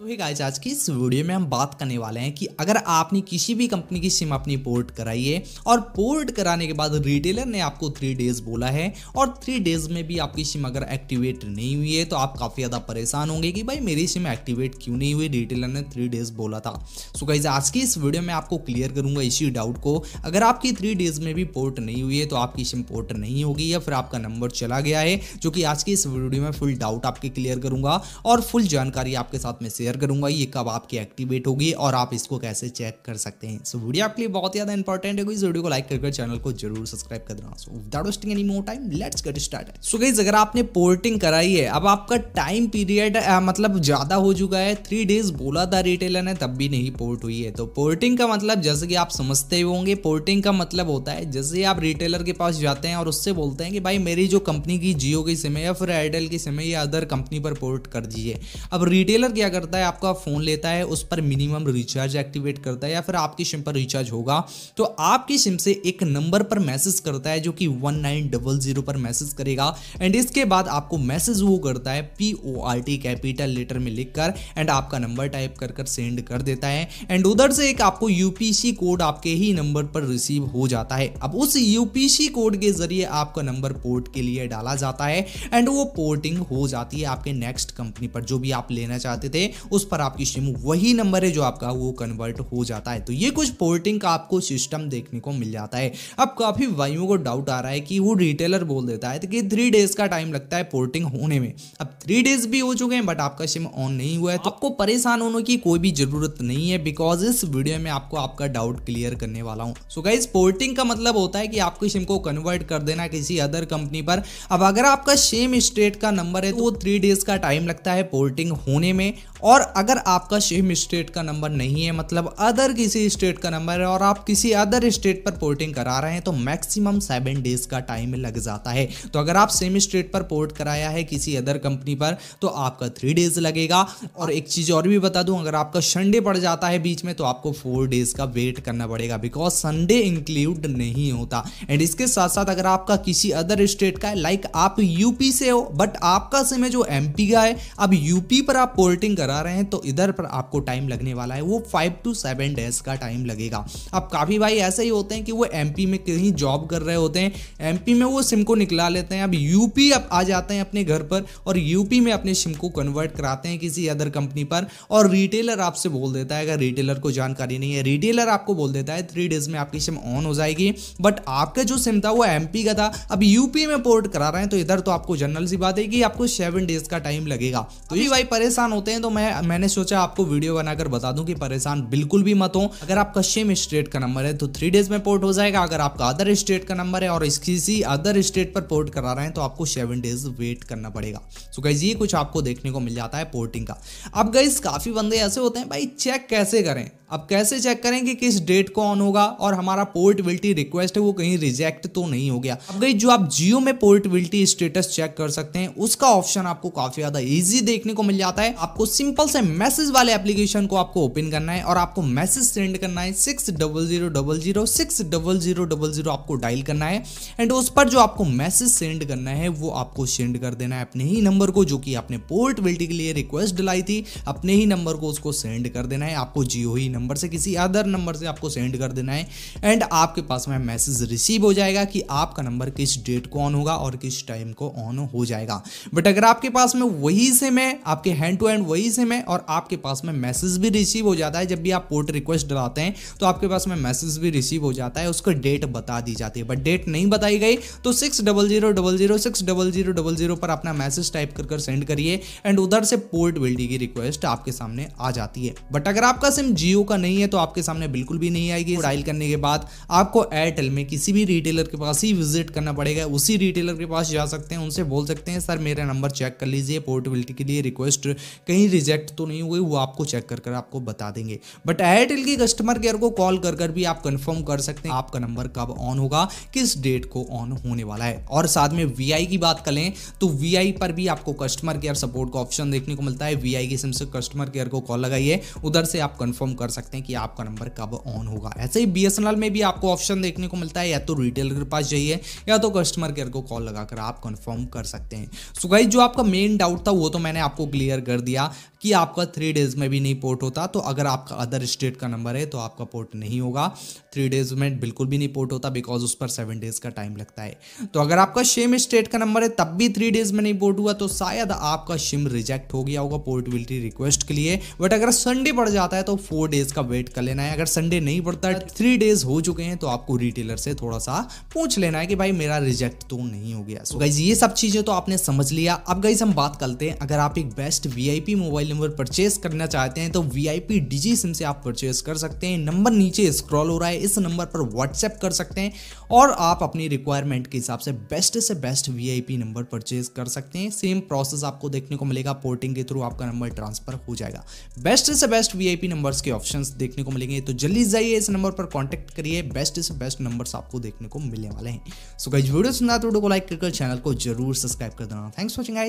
तो ही गाइज आज की इस वीडियो में हम बात करने वाले हैं कि अगर आपने किसी भी कंपनी की सिम अपनी पोर्ट कराई है और पोर्ट कराने के बाद रिटेलर ने आपको थ्री डेज बोला है और थ्री डेज में भी आपकी सिम अगर एक्टिवेट नहीं हुई है तो आप काफ़ी ज़्यादा परेशान होंगे कि भाई मेरी सिम एक्टिवेट क्यों नहीं हुई रिटेलर ने थ्री डेज बोला था सो गाइज आज की इस वीडियो में आपको क्लियर करूंगा इसी डाउट को अगर आपकी थ्री डेज में भी पोर्ट नहीं हुई है तो आपकी सिम पोर्ट नहीं होगी या फिर आपका नंबर चला गया है जो कि आज की इस वीडियो में फुल डाउट आपके क्लियर करूंगा और फुल जानकारी आपके साथ में शेयर शेयर करूंगा ये कब आपकी एक्टिवेट होगी और आप इसको कैसे चेक कर सकते हैं सो वीडियो आपके लिए बहुत ज़्यादा इंपॉर्टेंट है इस वीडियो को लाइक करके चैनल को जरूर सब्सक्राइब कर देना so without any more time let's get start so guys अगर आपने पोर्टिंग कराई है अब आपका टाइम पीरियड मतलब ज़्यादा हो चुका है थ्री डेज बोला था रिटेलर ने तब भी नहीं पोर्ट हुई है तो पोर्टिंग का मतलब जैसे कि आप समझते होंगे पोर्टिंग का मतलब होता है जैसे आप रिटेलर के पास जाते हैं और उससे बोलते हैं कि भाई मेरी जो कंपनी की जियो की सिम है या फिर एयरटेल की सिम है या अदर कंपनी पर पोर्ट कर दीजिए अब रिटेलर क्या करता है करता है आपका फ़ोन लेता है उस पर मिनिमम रिचार्ज एक्टिवेट करता है या फिर आपकी सिम पर रिचार्ज होगा तो आपकी सिम से एक नंबर पर मैसेज करता है जो कि वन नाइन डबल जीरो पर मैसेज करेगा एंड इसके बाद आपको मैसेज वो करता है P O R T capital letter में लिखकर एंड आपका नंबर टाइप कर कर सेंड कर देता है एंड उधर से एक आपको यूपीसी कोड आपके ही नंबर पर रिसीव हो जाता है अब उस यूपीसी कोड के जरिए आपका नंबर पोर्ट के लिए डाला जाता है एंड वो पोर्टिंग हो जाती है आपके नेक्स्ट कंपनी पर जो भी आप लेना चाहते थे उस पर आपकी सिम वही नंबर है जो आपका वो कन्वर्ट हो जाता है तो ये कुछ पोर्टिंग का आपको सिस्टम देखने को मिल जाता है अब काफ़ी भाइयों को डाउट आ रहा है कि वो रिटेलर बोल देता है तो कि थ्री डेज़ का टाइम लगता है पोर्टिंग होने में अब थ्री डेज़ भी हो चुके हैं बट आपका सिम ऑन नहीं हुआ है तो आपको परेशान होने की कोई भी ज़रूरत नहीं है बिकॉज इस वीडियो में आपको आपका डाउट क्लियर करने वाला हूँ सो गाइज पोर्टिंग का मतलब होता है कि आपकी सिम को कन्वर्ट कर देना किसी अदर कंपनी पर अब अगर आपका सेम स्टेट का नंबर है तो वो थ्री डेज़ का टाइम लगता है पोर्टिंग होने में और और अगर आपका सेम स्टेट का नंबर नहीं है मतलब अदर किसी स्टेट का नंबर है और आप किसी अदर स्टेट पर पोर्टिंग करा रहे हैं तो मैक्सिमम सेवन डेज का टाइम लग जाता है तो अगर आप सेम स्टेट पर पोर्ट कराया है किसी अदर कंपनी पर तो आपका थ्री डेज लगेगा और एक चीज़ और भी बता दूं अगर आपका संडे पड़ जाता है बीच में तो आपको फोर डेज का वेट करना पड़ेगा बिकॉज संडे इंक्लूड नहीं होता एंड इसके साथ साथ अगर आपका किसी अदर स्टेट का है लाइक आप यूपी से हो बट आपका सिम है जो एमपी का है अब यूपी पर आप पोर्टिंग करा बना रहे हैं तो इधर पर आपको टाइम लगने वाला है वो फाइव टू सेवन डेज का टाइम लगेगा अब काफ़ी भाई ऐसे ही होते हैं कि वो एम में कहीं जॉब कर रहे होते हैं एम में वो सिम को निकला लेते हैं अब यूपी अब आ जाते हैं अपने घर पर और यूपी में अपने सिम को कन्वर्ट कराते हैं किसी अदर कंपनी पर और रिटेलर आपसे बोल देता है अगर रिटेलर को जानकारी नहीं है रिटेलर आपको बोल देता है थ्री डेज में आपकी सिम ऑन हो जाएगी बट आपका जो सिम था वो एम का था अब यूपी में पोर्ट करा रहे हैं तो इधर तो आपको जनरल सी बात है कि आपको सेवन डेज का टाइम लगेगा तो ये भाई परेशान होते हैं तो मैं है मैंने सोचा आपको वीडियो बनाकर बता दूं कि परेशान बिल्कुल भी मत हो अगर आपका सेम स्टेट का नंबर है तो थ्री डेज में पोर्ट हो जाएगा अगर आपका अदर स्टेट का नंबर है और किसी अदर स्टेट पर पोर्ट करा रहे हैं तो आपको सेवन डेज वेट करना पड़ेगा सो गाइज ये कुछ आपको देखने को मिल जाता है पोर्टिंग का अब गाइज काफी बंदे ऐसे होते हैं भाई चेक कैसे करें अब कैसे चेक करें कि किस डेट को ऑन होगा और हमारा पोर्टबिलिटी रिक्वेस्ट है वो कहीं रिजेक्ट तो नहीं हो गया अब गई जो आप जियो में पोर्टबिलिटी स्टेटस चेक कर सकते हैं उसका ऑप्शन आपको काफी ज्यादा इजी देखने को मिल जाता है आपको सिम सिंपल से मैसेज वाले एप्लीकेशन को आपको ओपन करना है और आपको मैसेज सेंड करना है six double zero double zero six double zero double zero आपको डायल करना है एंड उस पर जो आपको मैसेज सेंड करना है वो आपको सेंड कर देना है अपने ही नंबर को जो कि आपने पोर्टबिलिटी के लिए रिक्वेस्ट डलाई थी अपने ही नंबर को उसको सेंड कर देना है आपको जियो ही नंबर से किसी अदर नंबर से आपको सेंड कर देना है एंड आपके पास में मैसेज रिसीव हो जाएगा कि आपका नंबर किस डेट को ऑन होगा और किस टाइम को ऑन हो जाएगा बट अगर आपके पास में वही से मैं आपके हैंड टू हैंड वही से में और आपके पास में मैसेज भी रिसीव हो जाता है जब भी आप पोर्ट रिक्वेस्ट डालते हैं तो आपके पास में मैसेज भी रिसीव हो जाता है उसको डेट बता दी जाती है बट डेट नहीं बताई गई तो six double zero double zero six double zero double zero पर अपना मैसेज टाइप कर कर सेंड करिए एंड उधर से पोर्ट बिल्डिंग की रिक्वेस्ट आपके सामने आ जाती है बट अगर आपका सिम जियो का नहीं है तो आपके सामने बिल्कुल भी नहीं आएगी डायल करने के बाद आपको एयरटेल में किसी भी रिटेलर के पास ही विजिट करना पड़ेगा उसी रिटेलर के पास जा सकते हैं उनसे बोल सकते हैं सर मेरा नंबर चेक कर लीजिए पोर्टेबिलिटी के लिए रिक्वेस्ट कहीं रिजेक्ट रिजेक्ट तो नहीं हुई वो आपको चेक कर कर आपको बता देंगे बट एयरटेल की कस्टमर केयर को कॉल कर कर भी आप कंफर्म कर सकते हैं आपका नंबर कब ऑन होगा किस डेट को ऑन होने वाला है और साथ में वी की बात कर लें तो वी पर भी आपको कस्टमर केयर सपोर्ट का ऑप्शन देखने को मिलता है वी के सिम से कस्टमर केयर को कॉल लगाइए उधर से आप कंफर्म कर सकते हैं कि आपका नंबर कब ऑन होगा ऐसे ही बी में भी आपको ऑप्शन देखने को मिलता है या तो रिटेलर के पास जाइए या तो कस्टमर केयर को कॉल लगाकर आप कंफर्म कर सकते हैं सो so गाइज जो आपका मेन डाउट था वो तो मैंने आपको क्लियर कर दिया कि कि आपका थ्री डेज में भी नहीं पोर्ट होता तो अगर आपका अदर स्टेट का नंबर है तो आपका पोर्ट नहीं होगा थ्री डेज में बिल्कुल भी नहीं पोर्ट होता बिकॉज उस पर सेवन डेज का टाइम लगता है तो अगर आपका सेम स्टेट का नंबर है तब भी थ्री डेज में नहीं पोर्ट हुआ तो शायद आपका सिम रिजेक्ट हो गया होगा पोर्टेबिलिटी रिक्वेस्ट के लिए बट अगर संडे पड़ जाता है तो फोर डेज का वेट कर लेना है अगर संडे नहीं पड़ता थ्री डेज हो चुके हैं तो आपको रिटेलर से थोड़ा सा पूछ लेना है कि भाई मेरा रिजेक्ट तो नहीं हो गया so, ये सब चीजें तो आपने समझ लिया अब गाइज हम बात करते हैं अगर आप एक best Vi mobile silver purchase करना चाहते हैं तो V I P digi sim से आप परचेस कर सकते हैं नंबर नीचे स्क्रॉल हो रहा है इस नंबर पर व्हाट्सएप कर सकते हैं और आप अपनी रिक्वायरमेंट के हिसाब से बेस्ट से best V I P number purchase कर सकते हैं सेम प्रोसेस आपको देखने को मिलेगा पोर्टिंग के थ्रू आपका नंबर ट्रांसफर हो जाएगा बेस्ट से best V I P numbers के ऑप्शन देखने को मिलेंगे तो जल्दी जाइए इस नंबर पर कॉन्टेक्ट करिए बेस्ट से बेस्ट नंबर आपको देखने को मिलने वाले हैं सो गाइज वीडियो सुनना तो वीडियो को लाइक करके चैनल को जरूर सब्सक्राइब कर देना थैंक्स वॉचिंग आई